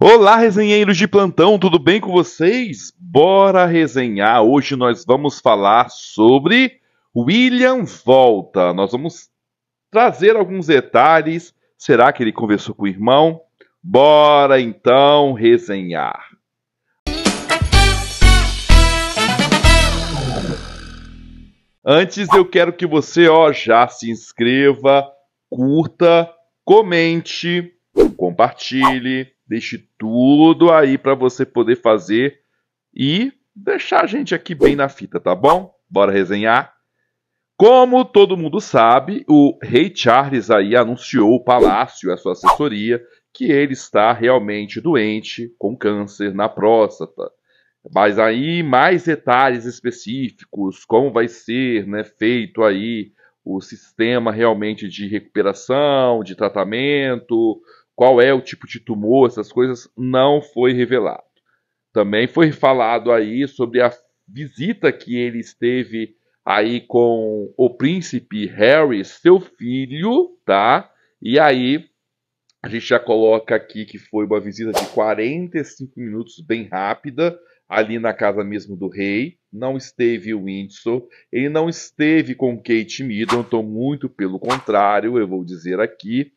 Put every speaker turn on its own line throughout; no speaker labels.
Olá, resenheiros de plantão, tudo bem com vocês? Bora resenhar! Hoje nós vamos falar sobre William Volta. Nós vamos trazer alguns detalhes. Será que ele conversou com o irmão? Bora então resenhar! Antes eu quero que você ó, já se inscreva, curta, comente, compartilhe Deixe tudo aí para você poder fazer e deixar a gente aqui bem na fita, tá bom? Bora resenhar? Como todo mundo sabe, o Rei Charles aí anunciou o palácio a sua assessoria que ele está realmente doente com câncer na próstata. Mas aí mais detalhes específicos, como vai ser né, feito aí o sistema realmente de recuperação, de tratamento, qual é o tipo de tumor, essas coisas, não foi revelado. Também foi falado aí sobre a visita que ele esteve aí com o príncipe Harry, seu filho, tá? E aí a gente já coloca aqui que foi uma visita de 45 minutos, bem rápida, ali na casa mesmo do rei. Não esteve o Windsor, ele não esteve com Kate Middleton, muito pelo contrário, eu vou dizer aqui.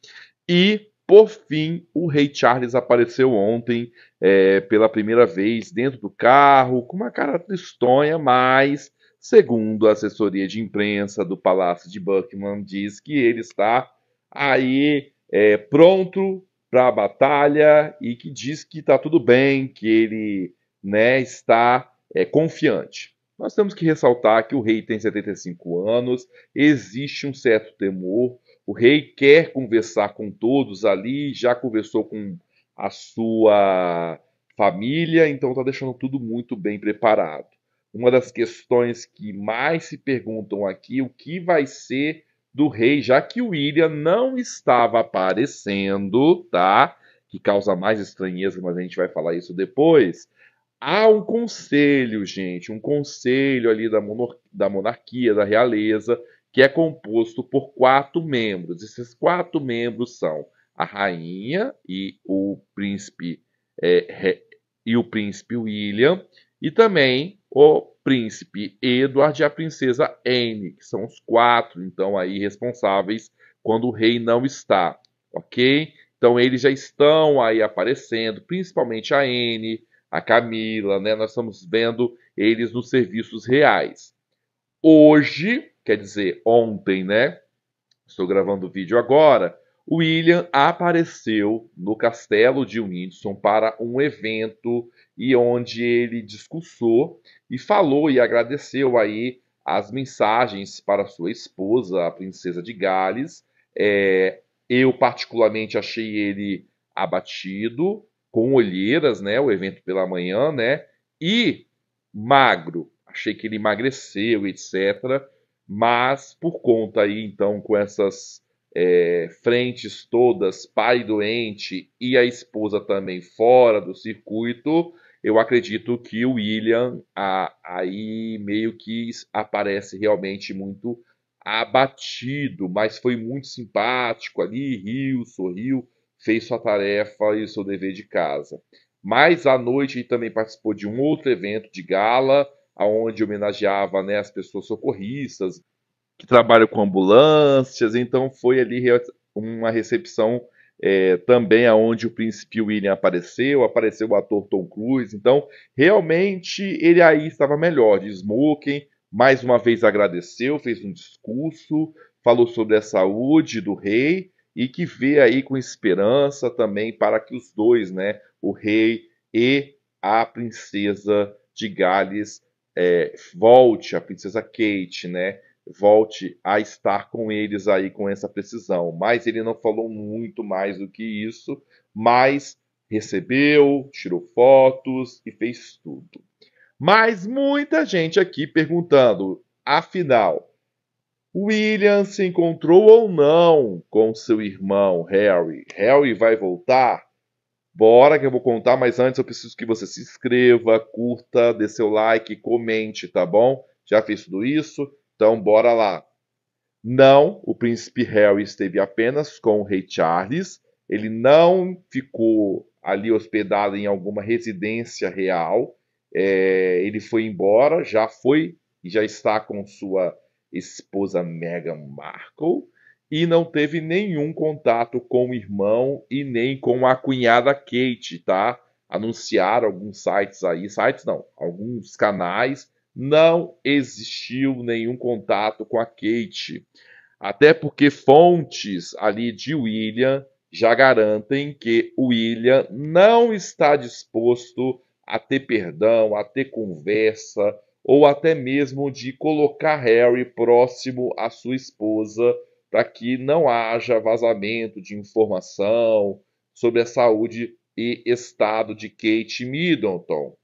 E por fim, o Rei Charles apareceu ontem é, pela primeira vez dentro do carro, com uma cara tristonha, mas, segundo a assessoria de imprensa do Palácio de Buckingham, diz que ele está aí é, pronto para a batalha e que diz que está tudo bem, que ele né, está é, confiante. Nós temos que ressaltar que o rei tem 75 anos, existe um certo temor o rei quer conversar com todos ali, já conversou com a sua família, então está deixando tudo muito bem preparado. Uma das questões que mais se perguntam aqui, o que vai ser do rei, já que o William não estava aparecendo, tá? Que causa mais estranheza, mas a gente vai falar isso depois. Há um conselho, gente, um conselho ali da, monar da monarquia, da realeza, que é composto por quatro membros. Esses quatro membros são a rainha e o príncipe é, e o príncipe William e também o príncipe Edward e a princesa Anne, que são os quatro então aí responsáveis quando o rei não está, ok? Então eles já estão aí aparecendo, principalmente a Anne, a Camila, né? Nós estamos vendo eles nos serviços reais. Hoje quer dizer, ontem, né? Estou gravando o vídeo agora. William apareceu no castelo de Windsor para um evento e onde ele discursou e falou e agradeceu aí as mensagens para sua esposa, a princesa de Gales. É, eu particularmente achei ele abatido, com olheiras, né, o evento pela manhã, né, e magro. Achei que ele emagreceu, etc mas por conta aí então com essas é, frentes todas, pai doente e a esposa também fora do circuito, eu acredito que o William a, aí meio que aparece realmente muito abatido, mas foi muito simpático ali, riu, sorriu, fez sua tarefa e o seu dever de casa. Mas à noite ele também participou de um outro evento de gala, aonde homenageava né, as pessoas socorristas que trabalham com ambulâncias. Então foi ali uma recepção é, também aonde o príncipe William apareceu, apareceu o ator Tom Cruise. Então realmente ele aí estava melhor. De smoking, mais uma vez agradeceu, fez um discurso, falou sobre a saúde do rei e que vê aí com esperança também para que os dois, né, o rei e a princesa de Gales é, volte a princesa Kate, né? Volte a estar com eles aí com essa precisão. Mas ele não falou muito mais do que isso, mas recebeu, tirou fotos e fez tudo. Mas muita gente aqui perguntando, afinal, William se encontrou ou não com seu irmão Harry? Harry vai voltar? Bora que eu vou contar, mas antes eu preciso que você se inscreva, curta, dê seu like, comente, tá bom? Já fiz tudo isso? Então bora lá. Não, o príncipe Harry esteve apenas com o rei Charles. Ele não ficou ali hospedado em alguma residência real. É, ele foi embora, já foi e já está com sua esposa Meghan Markle e não teve nenhum contato com o irmão e nem com a cunhada Kate, tá? Anunciaram alguns sites aí, sites não, alguns canais, não existiu nenhum contato com a Kate. Até porque fontes ali de William já garantem que William não está disposto a ter perdão, a ter conversa ou até mesmo de colocar Harry próximo à sua esposa para que não haja vazamento de informação sobre a saúde e estado de Kate Middleton.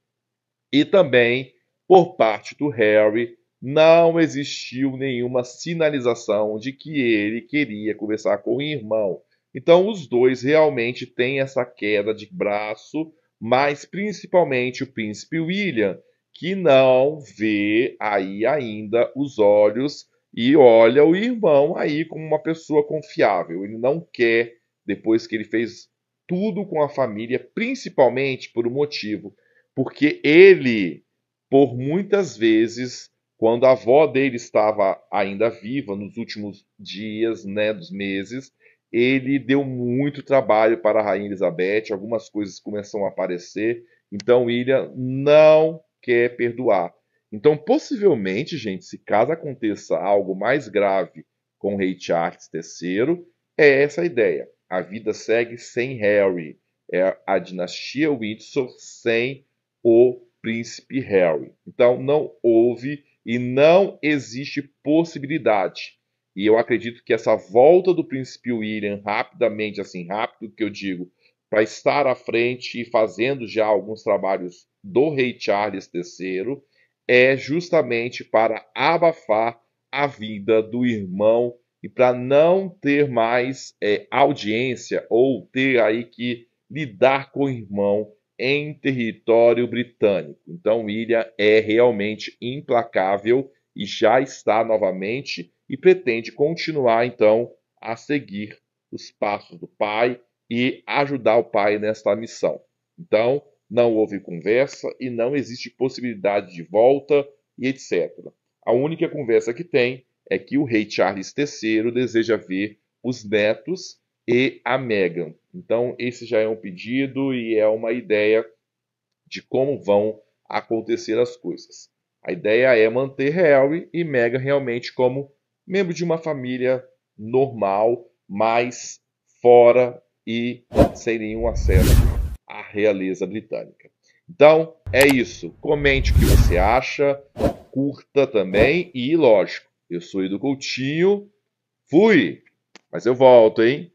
E também, por parte do Harry, não existiu nenhuma sinalização de que ele queria conversar com o irmão. Então, os dois realmente têm essa queda de braço, mas principalmente o príncipe William, que não vê aí ainda os olhos e olha o irmão aí como uma pessoa confiável. Ele não quer, depois que ele fez tudo com a família, principalmente por um motivo, porque ele, por muitas vezes, quando a avó dele estava ainda viva, nos últimos dias, né, dos meses, ele deu muito trabalho para a Rainha Elizabeth, algumas coisas começam a aparecer, então William não quer perdoar. Então, possivelmente, gente, se caso aconteça algo mais grave com Ray Charles III, é essa a ideia. A vida segue sem Harry. É a dinastia Windsor sem o príncipe Harry. Então, não houve e não existe possibilidade. E eu acredito que essa volta do príncipe William, rapidamente, assim, rápido que eu digo, para estar à frente e fazendo já alguns trabalhos do rei Charles III, é justamente para abafar a vida do irmão e para não ter mais é, audiência ou ter aí que lidar com o irmão em território britânico. Então, William é realmente implacável e já está novamente e pretende continuar então a seguir os passos do pai e ajudar o pai nesta missão. Então, não houve conversa e não existe possibilidade de volta e etc. A única conversa que tem é que o rei Charles III deseja ver os netos e a Meghan. Então, esse já é um pedido e é uma ideia de como vão acontecer as coisas. A ideia é manter Harry e Meghan realmente como membro de uma família normal, mas fora e sem nenhum acesso realeza britânica. Então, é isso. Comente o que você acha, curta também e, lógico, eu sou Edu Coutinho. Fui! Mas eu volto, hein?